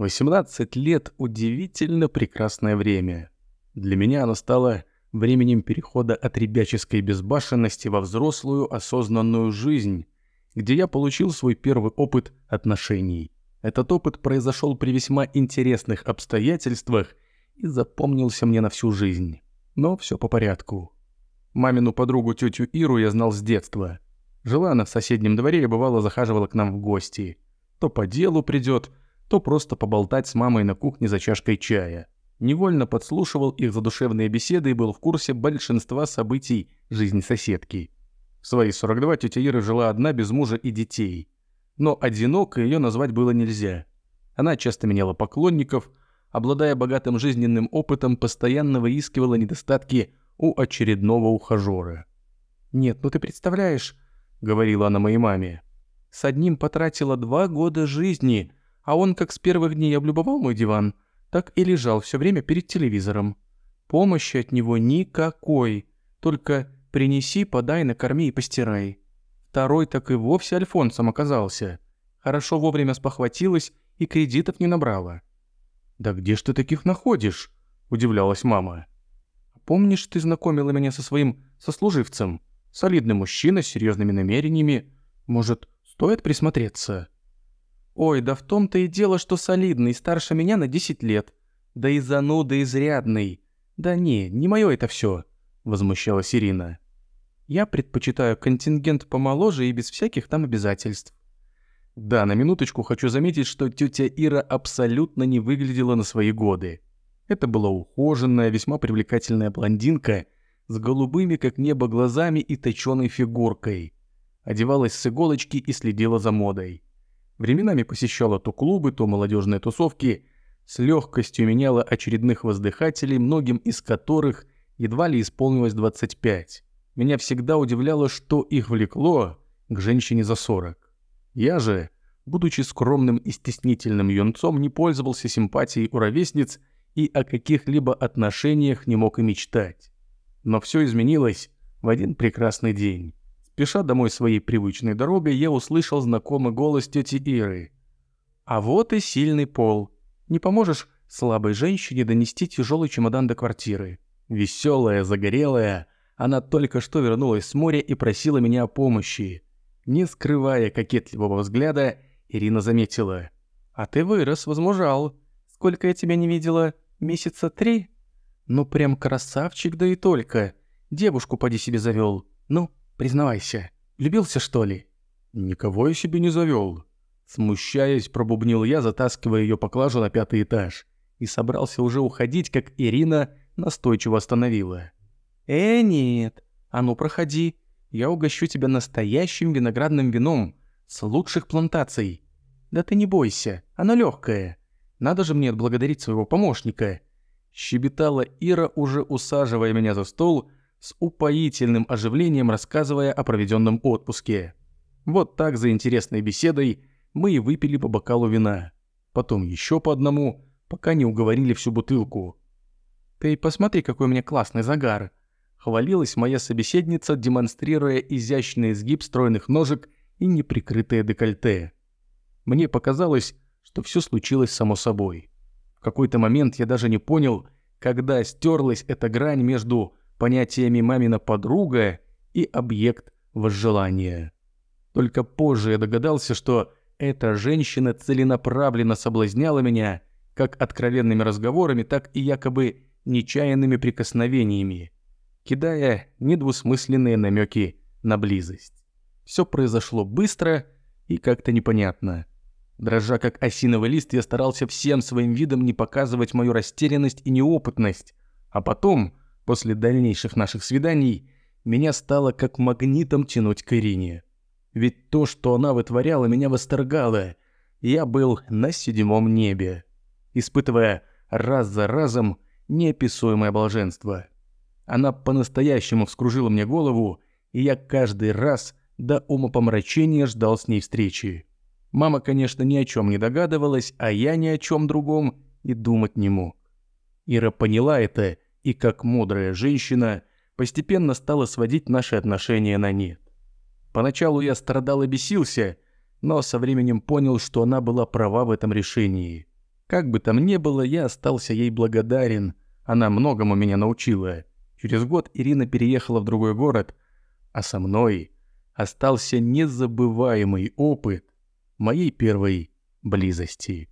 18 лет — удивительно прекрасное время. Для меня оно стало временем перехода от ребяческой безбашенности во взрослую осознанную жизнь, где я получил свой первый опыт отношений. Этот опыт произошел при весьма интересных обстоятельствах и запомнился мне на всю жизнь. Но все по порядку. Мамину подругу тетю Иру я знал с детства. Жила она в соседнем дворе и бывало захаживала к нам в гости. То по делу придет, то просто поболтать с мамой на кухне за чашкой чая. Невольно подслушивал их задушевные беседы и был в курсе большинства событий жизни соседки. В свои 42 тетя Ира жила одна без мужа и детей. Но одинокой ее назвать было нельзя. Она часто меняла поклонников, обладая богатым жизненным опытом, постоянно выискивала недостатки у очередного ухажера. «Нет, ну ты представляешь», — говорила она моей маме, — «с одним потратила два года жизни, а он как с первых дней облюбовал мой диван, так и лежал все время перед телевизором. Помощи от него никакой. Только принеси, подай, накорми и постирай. Второй так и вовсе Альфонсом оказался. Хорошо вовремя спохватилась и кредитов не набрала. «Да где ж ты таких находишь?» – удивлялась мама. «Помнишь, ты знакомила меня со своим сослуживцем? Солидный мужчина с серьезными намерениями. Может, стоит присмотреться?» Ой, да в том-то и дело, что солидный, старше меня на 10 лет. Да и зануда изрядный. Да не, не мое это все, возмущалась Ирина. Я предпочитаю контингент помоложе и без всяких там обязательств. Да, на минуточку хочу заметить, что тетя Ира абсолютно не выглядела на свои годы. Это была ухоженная, весьма привлекательная блондинка с голубыми, как небо, глазами и точеной фигуркой. Одевалась с иголочки и следила за модой. Временами посещала то клубы, то молодежные тусовки, с легкостью меняла очередных воздыхателей, многим из которых едва ли исполнилось 25. Меня всегда удивляло, что их влекло к женщине за 40. Я же, будучи скромным и стеснительным юнцом, не пользовался симпатией у ровесниц и о каких-либо отношениях не мог и мечтать. Но все изменилось в один прекрасный день. Спеша домой своей привычной дорогой, я услышал знакомый голос тети Иры. «А вот и сильный пол. Не поможешь слабой женщине донести тяжелый чемодан до квартиры?» Веселая, загорелая, она только что вернулась с моря и просила меня о помощи. Не скрывая кокетливого взгляда, Ирина заметила. «А ты вырос, возмужал. Сколько я тебя не видела? Месяца три?» «Ну прям красавчик, да и только. Девушку поди себе завел. Ну, Признавайся, любился что ли?» «Никого я себе не завёл». Смущаясь, пробубнил я, затаскивая её поклажу на пятый этаж. И собрался уже уходить, как Ирина настойчиво остановила. «Э, нет. А ну, проходи. Я угощу тебя настоящим виноградным вином с лучших плантаций. Да ты не бойся, оно легкое. Надо же мне отблагодарить своего помощника». Щебетала Ира, уже усаживая меня за стол, с упоительным оживлением рассказывая о проведенном отпуске. Вот так за интересной беседой мы и выпили по бокалу вина. Потом еще по одному, пока не уговорили всю бутылку. «Ты посмотри, какой у меня классный загар!» Хвалилась моя собеседница, демонстрируя изящный изгиб стройных ножек и неприкрытое декольте. Мне показалось, что все случилось само собой. В какой-то момент я даже не понял, когда стерлась эта грань между понятиями «мамина подруга» и «объект возжелания». Только позже я догадался, что эта женщина целенаправленно соблазняла меня как откровенными разговорами, так и якобы нечаянными прикосновениями, кидая недвусмысленные намеки на близость. Все произошло быстро и как-то непонятно. Дрожа как осиновый лист, я старался всем своим видом не показывать мою растерянность и неопытность, а потом После дальнейших наших свиданий меня стало как магнитом тянуть к Ирине. Ведь то, что она вытворяла, меня восторгало. Я был на седьмом небе, испытывая раз за разом неописуемое блаженство. Она по-настоящему вскружила мне голову, и я каждый раз до умопомрачения ждал с ней встречи. Мама, конечно, ни о чем не догадывалась, а я ни о чем другом и думать не мог. Ира поняла это — и как мудрая женщина постепенно стала сводить наши отношения на нет. Поначалу я страдал и бесился, но со временем понял, что она была права в этом решении. Как бы там ни было, я остался ей благодарен, она многому меня научила. Через год Ирина переехала в другой город, а со мной остался незабываемый опыт моей первой близости.